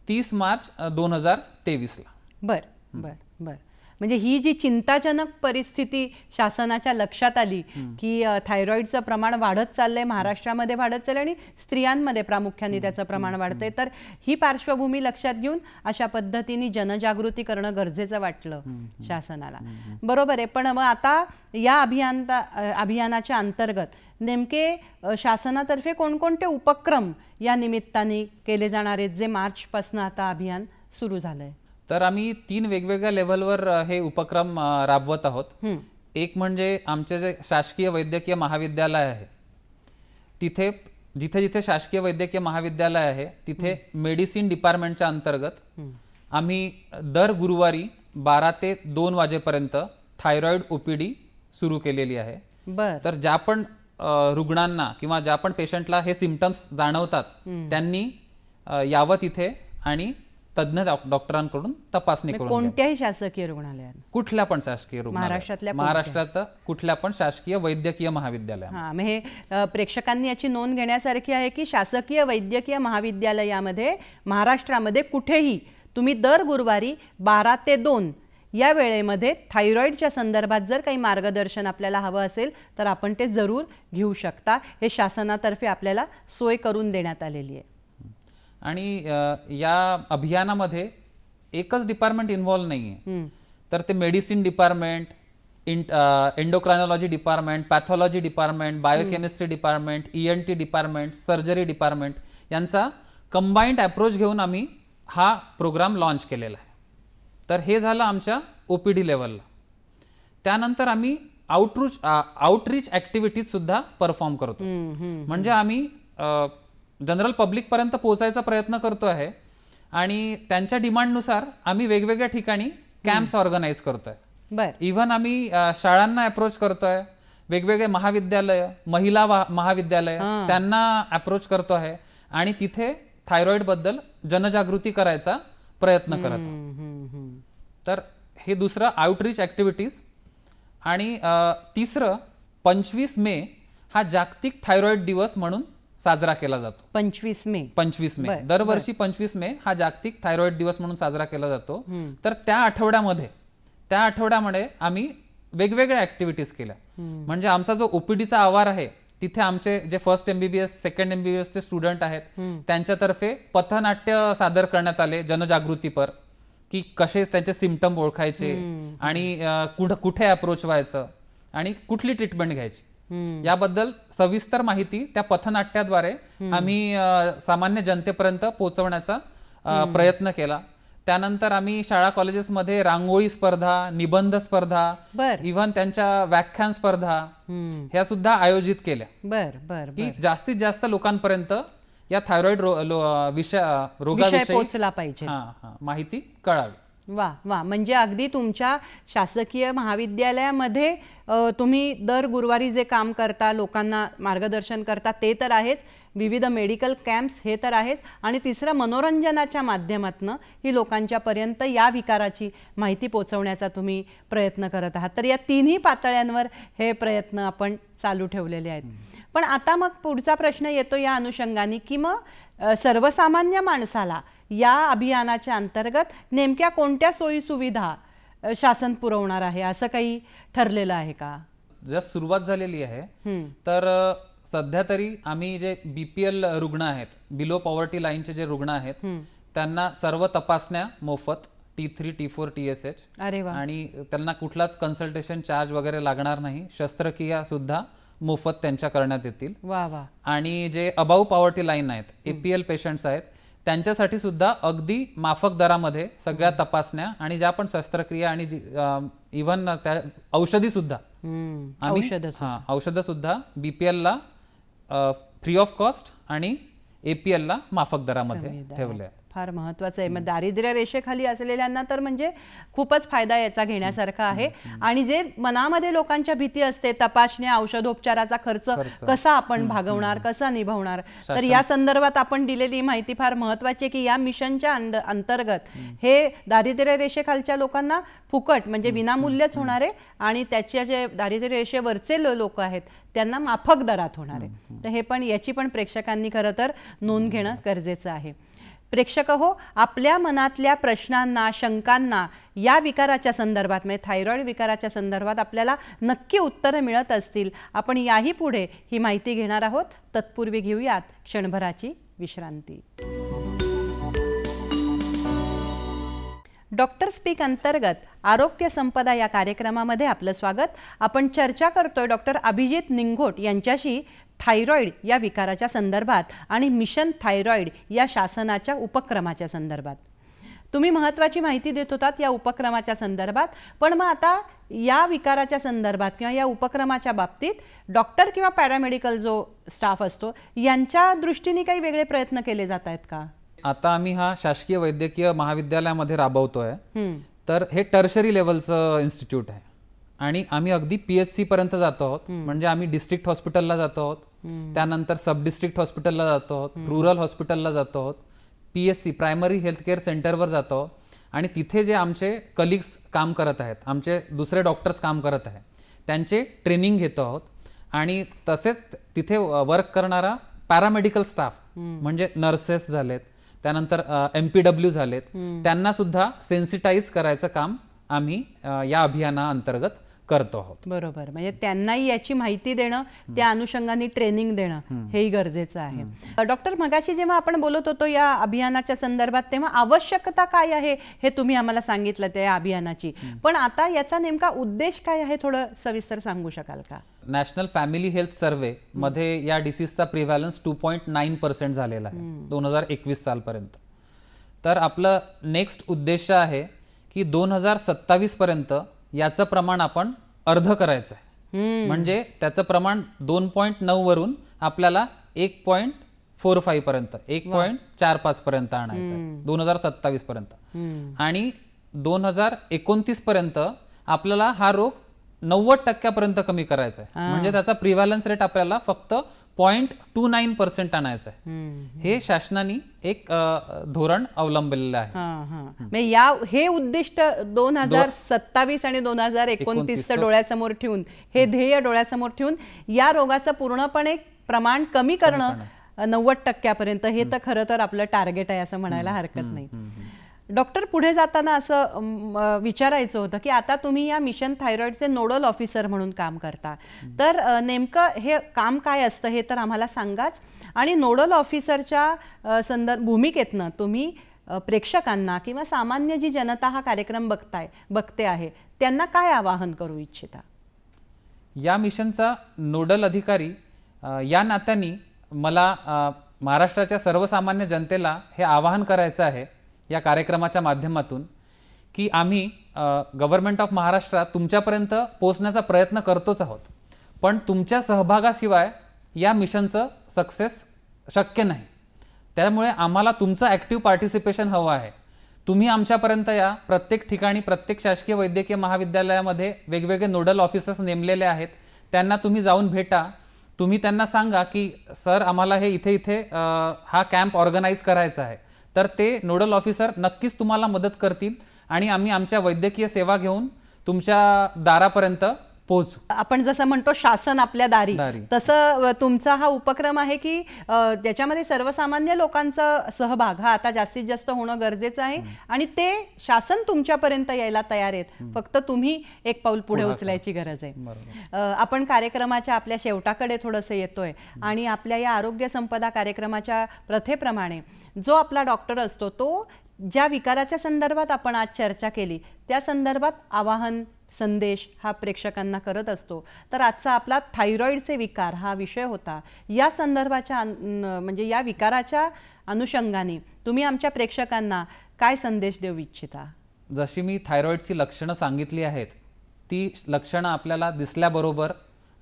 तीस मार्च दोन हजार तेवीसला बरं बरं बरं म्हणजे ही जी चिंताजनक परिस्थिती शासनाच्या लक्षात आली की थायरॉईडचं प्रमाण वाढत चाललंय महाराष्ट्रामध्ये वाढत चाललंय आणि स्त्रियांमध्ये प्रामुख्याने त्याचं प्रमाण वाढतंय तर ही पार्श्वभूमी लक्षात घेऊन अशा पद्धतीने जनजागृती करणं गरजेचं वाटलं शासनाला बरोबर आहे पण मग आता या अभियानता अभियानाच्या अंतर्गत नेमके शासनातर्फे कोणकोणते उपक्रम या निमित्ताने केले जाणार आहेत जे मार्चपासनं आता अभियान सुरू झालं आहे तर आम्ही तीन वेगवेगळ्या लेव्हलवर हे उपक्रम राबवत आहोत एक म्हणजे आमचे जे शासकीय वैद्यकीय महाविद्यालय आहे तिथे जिथे जिथे शासकीय वैद्यकीय महाविद्यालय आहे तिथे मेडिसिन डिपार्टमेंटच्या अंतर्गत आम्ही दर गुरुवारी बारा ते दोन वाजेपर्यंत थायरॉईड ओपीडी सुरू केलेली आहे तर ज्या पण रुग्णांना किंवा ज्या पण पेशंटला हे सिमटम्स जाणवतात त्यांनी यावं तिथे आणि तज्ज्ञ डॉक्टरांकडून तपासणी म्हणजे करून कोणत्याही शासकीय रुग्णालयात कुठल्या पण शासकीय महाराष्ट्रातल्या महाराष्ट्रात कुठल्या पण शासकीय वैद्यकीय महाविद्यालय हे प्रेक्षकांनी याची नोंद घेण्यासारखी आहे की शासकीय वैद्यकीय महाविद्यालयामध्ये महाराष्ट्रामध्ये कुठेही तुम्ही दर गुरुवारी बारा ते दोन या वेळेमध्ये थायरॉईडच्या संदर्भात जर काही मार्गदर्शन आपल्याला हवं असेल तर आपण ते जरूर घेऊ शकता हे शासनातर्फे आपल्याला सोय करून देण्यात आलेली आहे आणि या अभियानामध्ये एकच डिपार्टमेंट इन्व्हॉल्व नाही आहे तर ते मेडिसिन डिपार्टमेंट इंट endocrinology department pathology department biochemistry department E N T department surgery department यांचा कंबाईंड अप्रोच घेऊन आम्ही हा प्रोग्राम लॉन्च केलेला आहे तर हे झालं आमच्या ओ पी डी लेवलला त्यानंतर आम्ही आउटरूच आउटरीच ॲक्टिव्हिटीजसुद्धा परफॉर्म करतो म्हणजे आम्ही जनरल पब्लिकपर्यंत पोहोचायचा प्रयत्न करतो आहे आणि त्यांच्या डिमांडनुसार आम्ही वेगवेगळ्या ठिकाणी कॅम्प्स ऑर्गनाईज करतोय इव्हन आम्ही शाळांना अप्रोच करतोय वेगवेगळे महाविद्यालय महिला महाविद्यालय त्यांना अप्रोच करतो आहे आणि तिथे थायरॉइड बद्दल जनजागृती करायचा प्रयत्न करतो तर हे दुसरं आउटरीच ऍक्टिव्हिटीज आणि तिसरं पंचवीस मे हा जागतिक थायरॉइड दिवस म्हणून साजरा केला जातो पंचवीस मे पंचवीस मे दरवर्षी पंचवीस मे हा जागतिक थायरॉइड दिवस म्हणून साजरा केला जातो तर त्या आठवड्यामध्ये त्या आठवड्यामध्ये आम्ही वेगवेगळ्या ऍक्टिव्हिटीज केल्या म्हणजे आमचा जो ओपीडीचा आवार आहे तिथे आमचे जे फर्स्ट एमबीबीएस सेकंड एमबीबीएस चे स्टुडंट आहेत त्यांच्यातर्फे पथनाट्य सादर करण्यात आले जनजागृतीपर की कसे त्यांचे सिमटम ओळखायचे आणि कुठे अप्रोच व्हायचं आणि कुठली ट्रीटमेंट घ्यायची याबद्दल सविस्तर माहिती त्या पथनाट्याद्वारे आम्ही सामान्य जनतेपर्यंत पोहोचवण्याचा प्रयत्न केला त्यानंतर आम्ही शाळा कॉलेजेसमध्ये रांगोळी स्पर्धा निबंध स्पर्धा इव्हन त्यांच्या व्याख्यान स्पर्धा ह्या सुद्धा आयोजित केल्या बर बर की जास्तीत जास्त लोकांपर्यंत या थायरॉइड रो, विषय रोगाविषयी माहिती कळावी वा वा म्हणजे अगदी तुमच्या शासकीय महाविद्यालयामध्ये तुम्ही दर गुरुवारी जे काम करता लोकांना मार्गदर्शन करता ते तर आहेच विविध मेडिकल कॅम्प्स हे तर आहेच आणि तिसरं मनोरंजनाच्या माध्यमातून ही लोकांच्यापर्यंत या विकाराची माहिती पोचवण्याचा तुम्ही प्रयत्न करत आहात तर या तिन्ही पातळ्यांवर हे प्रयत्न आपण चालू ठेवलेले आहेत पण आता मग पुढचा प्रश्न येतो या अनुषंगाने की मग सर्वसामान्य माणसाला या अभियानाच्या अंतर्गत नेमक्या कोणत्या सोयी सुविधा शासन पुरवणार आहे असं काही ठरलेलं आहे का ज्या सुरुवात झालेली आहे तर सध्या तरी आम्ही जे बीपीएल रुग्ण आहेत बिलो पॉवर्टी लाईनचे जे रुग्ण आहेत त्यांना सर्व तपासण्या मोफत T three T four T S H आणि त्यांना कुठलाच कन्सल्टेशन चार्ज वगैरे लागणार नाही शस्त्रक्रिया सुद्धा मोफत त्यांच्या करण्यात येतील आणि जे अबाऊ पॉवर्टी लाईन आहेत एपीएल पेशंट्स आहेत त्यांच्यासाठी सुद्धा अगदी माफक दरामध्ये सगळ्या तपासण्या आणि ज्या पण शस्त्रक्रिया आणि इव्हन त्या औषधी सुद्धा हां औषधं सुद्धा ला फ्री ऑफ कॉस्ट आणि एपीएल ला माफक दरामध्ये ठेवले फार महत्वाचं आहे मग दारिद्र्य रेषेखाली असलेल्यांना तर म्हणजे खूपच फायदा याचा घेण्यासारखा आहे आणि जे मनामध्ये लोकांच्या भीती असते तपासण्या औषधोपचाराचा खर्च कसा आपण भागवणार कसा निभवणार तर या संदर्भात आपण दिलेली माहिती फार महत्वाची आहे की या मिशनच्या अंतर्गत हे दारिद्र्य रेषेखालच्या लोकांना फुकट म्हणजे विनामूल्यच होणारे आणि त्याच्या जे दारिद्र्य रेषेवरचे लोक आहेत त्यांना माफक दरात होणार आहे तर हे पण याची पण प्रेक्षकांनी खरं तर नोंद घेणं गरजेचं आहे प्रेक्षक हो आपल्या मनातल्या प्रश्नांना शंकांना या विकाराच्या संदर्भात म्हणजे थायरॉईड विकाराच्या संदर्भात आपल्याला नक्की उत्तरं मिळत असतील आपण याही पुढे ही माहिती घेणार आहोत तत्पूर्वी घेऊयात क्षणभराची विश्रांती डॉक्टर स्पीक अंतर्गत आरोग्य संपदा या कार्यक्रमामध्ये आपलं स्वागत आपण चर्चा करतोय डॉक्टर अभिजित निंगोट यांच्याशी थायरॉईड या विकाराच्या संदर्भात आणि मिशन थायरॉईड या शासनाच्या उपक्रमाच्या संदर्भात तुम्ही महत्त्वाची माहिती देत होतात या उपक्रमाच्या संदर्भात पण मग आता या विकाराच्या संदर्भात किंवा या उपक्रमाच्या बाबतीत डॉक्टर किंवा पॅरामेडिकल जो स्टाफ असतो यांच्या दृष्टीने काही वेगळे प्रयत्न केले जात आहेत का आता आम्ही हा शासकीय वैद्यकीय महाविद्यालयामध्ये राबवतोय तर हे टर्शरी लेवलचं इन्स्टिट्यूट आहे आणि आम्ही अगदी पी एच जातो आहोत म्हणजे आम्ही डिस्ट्रिक्ट हॉस्पिटलला जातो आहोत त्यानंतर सब डिस्ट्रिक्ट हॉस्पिटलला जातो आहोत रुरल हॉस्पिटलला जातो आहोत P S C primary health care सेंटरवर जातो आणि तिथे जे आमचे कलिग्स काम करत आहेत आमचे दुसरे डॉक्टर्स काम करत आहेत त्यांचे ट्रेनिंग घेतो आहोत आणि तसेच तिथे वर्क करणारा पॅरामेडिकल स्टाफ म्हणजे नर्सेस झालेत त्यानंतर एम पी डब्ल्यू झालेत त्यांना सुद्धा सेन्सिटाईज करायचं काम आम्ही या अभियाना अंतर्गत करतो आहोत बरोबर म्हणजे त्यांनाही याची माहिती देणं त्या अनुषंगाने ट्रेनिंग देणं हेही गरजेचं आहे डॉक्टर मगाशी जेव्हा आपण बोलत होतो या अभियानाच्या संदर्भात तेव्हा आवश्यकता काय आहे हे तुम्ही आम्हाला सांगितलं त्या अभियानाची पण आता याचा नेमका उद्देश काय आहे थोडं सविस्तर सांगू शकाल का नॅशनल फॅमिली हेल्थ सर्वे मध्ये या डिसीजचा prevalence two point nine percent झालेला आहे दोन हजार एकवीस सालपर्यंत तर आपलं नेक्स्ट उद्देश आहे की दोन हजार सत्तावीसपर्यंत याचं प्रमाण आपण अर्ध करायचं आहे म्हणजे त्याचं प्रमाण दोन पॉईंट नऊ वरून आपल्याला एक पॉईंट फोर फाईव्ह पर्यंत एक पॉईंट चार पाच पर्यंत आणायचं दोन हजार सत्तावीस पर्यंत आणि दोन हजार एकोणतीस पर्यंत आपल्याला हा रोग नव्वद टक्क्यापर्यंत कमी करायचंय म्हणजे त्याचा प्रिव्हॅलन्स रेट आपल्याला फक्त पॉईंट टू नाईन पर्सेंट आणायचंय आहे हे शासनाने एक धोरण अवलंबलेलं आहे म्हणजे या हे उद्दिष्ट दोन हजार सत्तावीस आणि दोन हजार एकोणतीसचं डोळ्यासमोर ठेवून हे ध्येय डोळ्यासमोर ठेवून या रोगाचं पूर्णपणे प्रमाण कमी करणं नव्वद टक्क्यापर्यंत हे तर खरं तर आपलं टार्गेट आहे असं म्हणायला हरकत नाही डॉक्टर पुढे जाताना असं विचारायचं होतं की आता तुम्ही या मिशन थायरॉइडचे नोडल ऑफिसर म्हणून काम करता तर नेमकं हे काम काय असतं हे तर आम्हाला सांगाच आणि नोडल ऑफिसरच्या संदर्भ भूमिकेतनं तुम्ही प्रेक्षकांना किंवा सामान्य जी जनता हा कार्यक्रम बघताय बघते आहे त्यांना काय आवाहन करू इच्छिता या मिशनचा नोडल अधिकारी या नात्याने मला महाराष्ट्राच्या सर्वसामान्य जनतेला हे आवाहन करायचं आहे या कार्यक्रमाच्या माध्यमातून की आम्ही गव्हर्नमेंट ऑफ महाराष्ट्रात तुमच्यापर्यंत पोचण्याचा प्रयत्न करतोच आहोत पण तुमच्या सहभागाशिवाय या मिशनचं सक्सेस शक्य नाही त्यामुळे आम्हाला तुमचं ॲक्टिव्ह पार्टिसिपेशन हवं आहे तुम्ही आमच्यापर्यंत या प्रत्येक ठिकाणी प्रत्येक शासकीय वैद्यकीय महाविद्यालयामध्ये वेगवेगळे नोडल ऑफिसर्स नेमलेले आहेत त्यांना तुम्ही जाऊन भेटा तुम्ही त्यांना सांगा की सर आम्हाला हे इथे इथे हा कॅम्प ऑर्गनाईज करायचा आहे तर ते नोडल ऑफिसर नक्कीच तुम्हाला मदत करतील आणि आम्ही आमच्या वैद्यकीय सेवा घेऊन तुमच्या दारापर्यंत पोच आपण जसं म्हणतो शासन आपल्या दारी तसं तुमचा हा उपक्रम आहे की त्याच्यामध्ये सर्वसामान्य लोकांचा सहभाग हा आता जास्तीत जास्त होणं गरजेचं आहे आणि ते शासन तुमच्यापर्यंत यायला तयार आहेत फक्त तुम्ही एक पाऊल पुढे उचलायची गरज आहे आपण कार्यक्रमाच्या आपल्या शेवटाकडे थोडंसं येतोय आणि आपल्या या आरोग्य संपदा कार्यक्रमाच्या प्रथेप्रमाणे जो आपला डॉक्टर असतो तो ज्या विकाराच्या संदर्भात आपण आज चर्चा केली त्या संदर्भात आवाहन संदेश हा प्रेक्षकांना करत असतो तर आजचा आपला थायरॉईडचे विकार हा विषय होता या संदर्भाच्या म्हणजे या विकाराच्या अनुषंगाने तुम्ही आमच्या प्रेक्षकांना काय संदेश देऊ इच्छिता जशी मी थायरॉईडची लक्षणं सांगितली आहेत ती लक्षणं आपल्याला दिसल्याबरोबर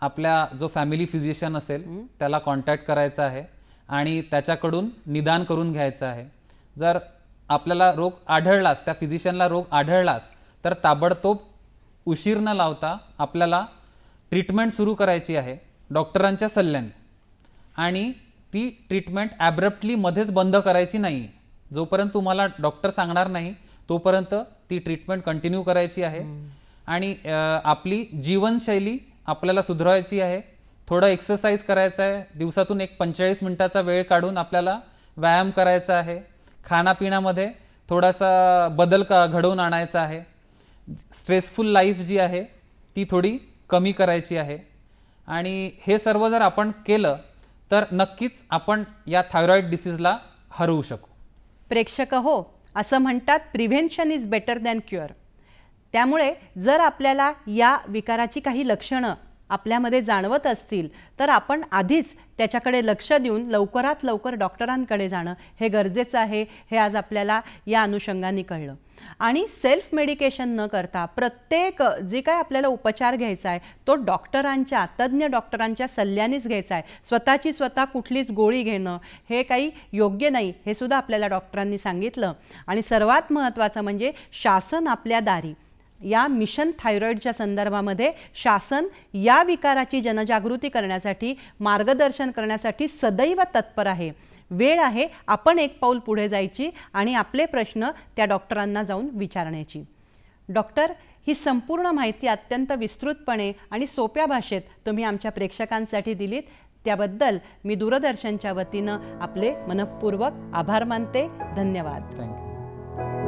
आपल्या जो फॅमिली फिजिशियन असेल त्याला कॉन्टॅक्ट करायचा आहे आणि त्याच्याकडून निदान करून घ्यायचं आहे जर आपल्याला रोग आढळलाच त्या फिजिशियनला रोग आढळलाच तर ताबडतोब उशीर न लावता आपल्याला ट्रीटमेंट सुरू करायची आहे डॉक्टरांच्या सल्ल्याने आणि ती ट्रीटमेंट ॲब्रप्टली मध्येच बंद करायची नाही जोपर्यंत तुम्हाला डॉक्टर सांगणार नाही तोपर्यंत ती ट्रीटमेंट कंटिन्यू करायची आहे आणि आपली जीवनशैली आपल्याला सुधारायची आहे थोडं एक्सरसाइज करायचं आहे दिवसातून एक पंचेचाळीस मिनटाचा वेळ काढून आपल्याला व्यायाम करायचा आहे खाण्यापिण्यामध्ये थोडासा बदल का घडवून आणायचा आहे स्ट्रेसफुल लाईफ जी आहे ती थोडी कमी करायची आहे आणि हे सर्व जर आपण केलं तर नक्कीच आपण या थायरॉईड डिसीजला हरवू शकू प्रेक्षक हो असं म्हणतात prevention is better than cure त्यामुळे जर आपल्याला या विकाराची काही लक्षणं आपल्यामध्ये जाणवत असतील तर आपण आधीच त्याच्याकडे लक्ष देऊन लवकरात लवकर डॉक्टरांकडे जाणं हे गरजेचं आहे हे आज आपल्याला या अनुषंगाने कळलं आणि सेल्फ मेडिकेशन न करता प्रत्येक जे काय आपल्याला उपचार घ्यायचा आहे तो डॉक्टरांच्या तज्ज्ञ डॉक्टरांच्या सल्ल्यानेच घ्यायचा आहे स्वतःची स्वतः कुठलीच गोळी घेणं हे काही योग्य नाही हे सुद्धा आपल्याला डॉक्टरांनी सांगितलं आणि सर्वात महत्त्वाचं म्हणजे शासन आपल्या दारी या मिशन थायरॉईडच्या संदर्भामध्ये शासन या विकाराची जनजागृती करण्यासाठी मार्गदर्शन करण्यासाठी सदैव तत्पर आहे वेळ आहे आपण एक पाऊल पुढे जायची आणि आपले प्रश्न त्या डॉक्टरांना जाऊन विचारण्याची डॉक्टर ही संपूर्ण माहिती अत्यंत विस्तृतपणे आणि सोप्या भाषेत तुम्ही आमच्या प्रेक्षकांसाठी दिलीत त्याबद्दल मी दूरदर्शनच्या वतीनं आपले मनपूर्वक आभार मानते धन्यवाद थँक्यू